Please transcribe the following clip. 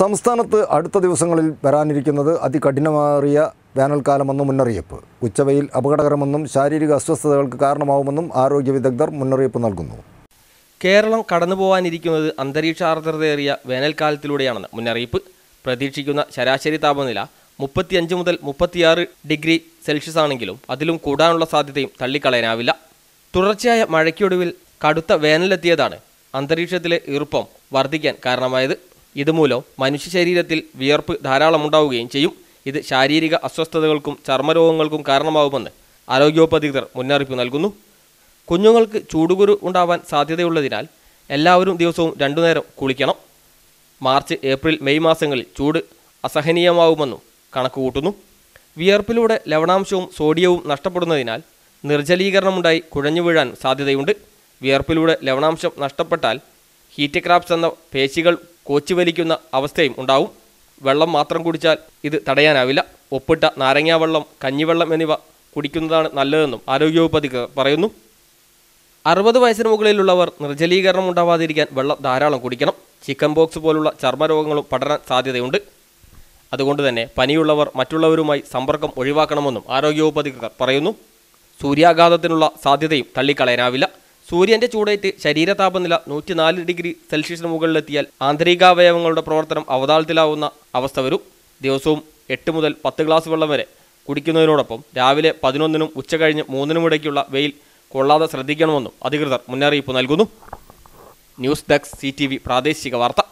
സംസ്ഥാനത്ത് അടുത്ത ദിവസങ്ങളിൽ വരാനിരിക്കുന്നത് അതികഠിനമേറിയ വേനൽക്കാലമെന്ന മുന്നറിയിപ്പ് ഉച്ചവയിൽ അപകടകരമെന്നും ശാരീരിക അസ്വസ്ഥതകൾക്ക് കാരണമാവുമെന്നും ആരോഗ്യ വിദഗ്ധർ മുന്നറിയിപ്പ് നൽകുന്നു കേരളം കടന്നു പോകാനിരിക്കുന്നത് അന്തരീക്ഷാർദ്രതയേറിയ വേനൽക്കാലത്തിലൂടെയാണെന്ന് മുന്നറിയിപ്പ് പ്രതീക്ഷിക്കുന്ന ശരാശരി താപനില മുപ്പത്തിയഞ്ച് മുതൽ മുപ്പത്തിയാറ് ഡിഗ്രി സെൽഷ്യസ് ആണെങ്കിലും അതിലും കൂടാനുള്ള സാധ്യതയും തള്ളിക്കളയാനാവില്ല തുടർച്ചയായ മഴയ്ക്കൊടുവിൽ കടുത്ത വേനലെത്തിയതാണ് അന്തരീക്ഷത്തിലെ ഈർപ്പം വർദ്ധിക്കാൻ കാരണമായത് ഇതുമൂലം മനുഷ്യ ശരീരത്തിൽ വിയർപ്പ് ധാരാളമുണ്ടാവുകയും ചെയ്യും ഇത് ശാരീരിക അസ്വസ്ഥതകൾക്കും ചർമ്മരോഗങ്ങൾക്കും കാരണമാവുമെന്ന് ആരോഗ്യോപധികൃതർ മുന്നറിയിപ്പ് നൽകുന്നു കുഞ്ഞുങ്ങൾക്ക് ചൂടുകുരു ഉണ്ടാവാൻ സാധ്യതയുള്ളതിനാൽ എല്ലാവരും ദിവസവും രണ്ടു നേരം കുളിക്കണം മാർച്ച് ഏപ്രിൽ മെയ് മാസങ്ങളിൽ ചൂട് അസഹനീയമാവുമെന്നും കണക്കുകൂട്ടുന്നു വിയർപ്പിലൂടെ ലവണാംശവും സോഡിയവും നഷ്ടപ്പെടുന്നതിനാൽ നിർജ്ജലീകരണമുണ്ടായി കുഴഞ്ഞു വീഴാൻ സാധ്യതയുണ്ട് വിയർപ്പിലൂടെ ലവണാംശം നഷ്ടപ്പെട്ടാൽ ഹീറ്റ് ക്രാപ്സ് എന്ന പേശികൾ കോച്ചുവലിക്കുന്ന അവസ്ഥയും ഉണ്ടാവും വെള്ളം മാത്രം കുടിച്ചാൽ ഇത് തടയാനാവില്ല ഒപ്പിട്ട വെള്ളം കഞ്ഞിവെള്ളം എന്നിവ കുടിക്കുന്നതാണ് നല്ലതെന്നും ആരോഗ്യവകുപ്പ് അധികൃതർ പറയുന്നു അറുപത് വയസ്സിന് മുകളിലുള്ളവർ നിർജ്ജലീകരണം ഉണ്ടാവാതിരിക്കാൻ വെള്ളം ധാരാളം കുടിക്കണം ചിക്കൻ ബോക്സ് പോലുള്ള ചർമ്മരോഗങ്ങളും പടരാൻ സാധ്യതയുണ്ട് അതുകൊണ്ട് തന്നെ പനിയുള്ളവർ മറ്റുള്ളവരുമായി സമ്പർക്കം ഒഴിവാക്കണമെന്നും ആരോഗ്യവകുപ്പ് അധികൃതർ പറയുന്നു സൂര്യാഘാതത്തിനുള്ള സാധ്യതയും തള്ളിക്കളയാനാവില്ല സൂര്യന്റെ ചൂടേറ്റ് ശരീരതാപനില നൂറ്റിനാല് ഡിഗ്രി സെൽഷ്യസിന് മുകളിലെത്തിയാൽ ആന്തരികാവയവങ്ങളുടെ പ്രവർത്തനം അവതാളത്തിലാവുന്ന അവസ്ഥ വരും ദിവസവും എട്ട് മുതൽ പത്ത് ഗ്ലാസ് വെള്ളം വരെ കുടിക്കുന്നതിനോടൊപ്പം രാവിലെ പതിനൊന്നിനും ഉച്ച കഴിഞ്ഞ് മൂന്നിനും ഇടയ്ക്കുള്ള വെയിൽ കൊള്ളാതെ ശ്രദ്ധിക്കണമെന്നും അധികൃതർ മുന്നറിയിപ്പ് നൽകുന്നു ന്യൂസ് ഡെസ്ക് സി പ്രാദേശിക വാർത്ത